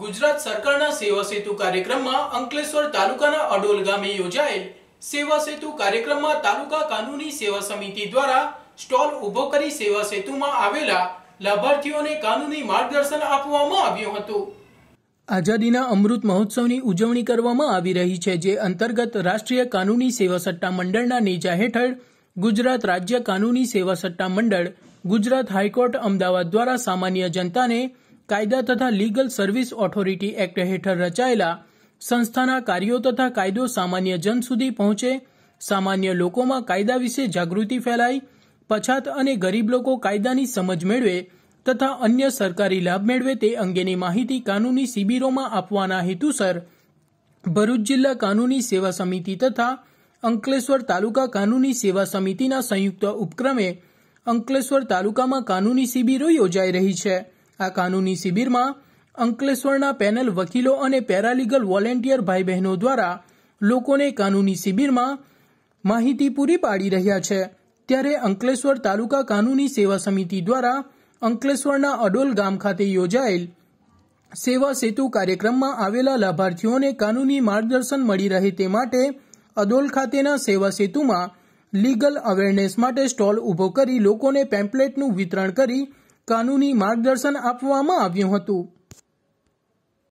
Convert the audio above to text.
ગુજરાત સરકારના સેવા સેતુ કાર્યક્રમમાં અંકલેશ્વર તાલુકાના અડોલ ગામે યોજાયેલ સેવા સેતુ કાર્યક્રમમાં તાલુકા કાનૂની સેવા સમિતિ દ્વારા સ્ટોલ ઊભો કરી સેવા સેતુમાં આવેલા લાભાર્થીઓને કાનૂની માર્ગદર્શન આપવામાં આવ્યું હતું આઝાદીના અમૃત મહોત્સવની ઉજવણી કરવામાં આવી રહી છે જે અંતર્ગત રાષ્ટ્રીય કાનૂની સેવા સટ્ટા મંડળના નેજા હેઠળ ગુજરાત રાજ્ય કાનૂની સેવા સટ્ટા મંડળ ગુજરાત હાઈકોર્ટ અમદાવાદ દ્વારા સામાન્ય જનતાને કાયદા તથા લીગલ સર્વિસ ઓથોરિટી એક્ટ હેઠળ રચાયેલા સંસ્થાના કાર્યો તથા કાયદો સામાન્ય જન સુધી પહોંચે સામાન્ય લોકોમાં કાયદા વિશે જાગૃતિ ફેલાય પછાત અને ગરીબ લોકો કાયદાની સમજ મેળવે તથા અન્ય સરકારી લાભ મેળવે તે અંગેની માહિતી કાનૂની શિબિરોમાં આપવાના હેતુસર ભરૂચ જિલ્લા કાનૂની સેવા સમિતિ તથા અંકલેશ્વર તાલુકા કાનૂની સેવા સમિતિના સંયુક્ત ઉપક્રમે અંકલેશ્વર તાલુકામાં કાનૂની શિબિરો યોજાઈ રહી છે આ કાનૂની શિબિરમાં અંકલેશ્વરના પેનલ વકીલો અને પેરાલીગલ વોલેન્ટિયર ભાઈ બહેનો દ્વારા લોકોને કાનૂની શિબિરમાં માહિતી પૂરી પાડી રહ્યા છે ત્યારે અંકલેશ્વર તાલુકા કાનૂની સેવા સમિતિ દ્વારા અંકલેશ્વરના અડોલ ગામ ખાતે યોજાયેલ સેવા સેતુ કાર્યક્રમમાં આવેલા લાભાર્થીઓને કાનૂની માર્ગદર્શન મળી રહે તે માટે અડોલ ખાતેના સેવા સેતુમાં લીગલ અવેરનેસ માટે સ્ટોલ ઊભો કરી લોકોને પેમ્પલેટનું વિતરણ કરી કાનૂની માર્ગદર્શન આપવામાં આવ્યું હતું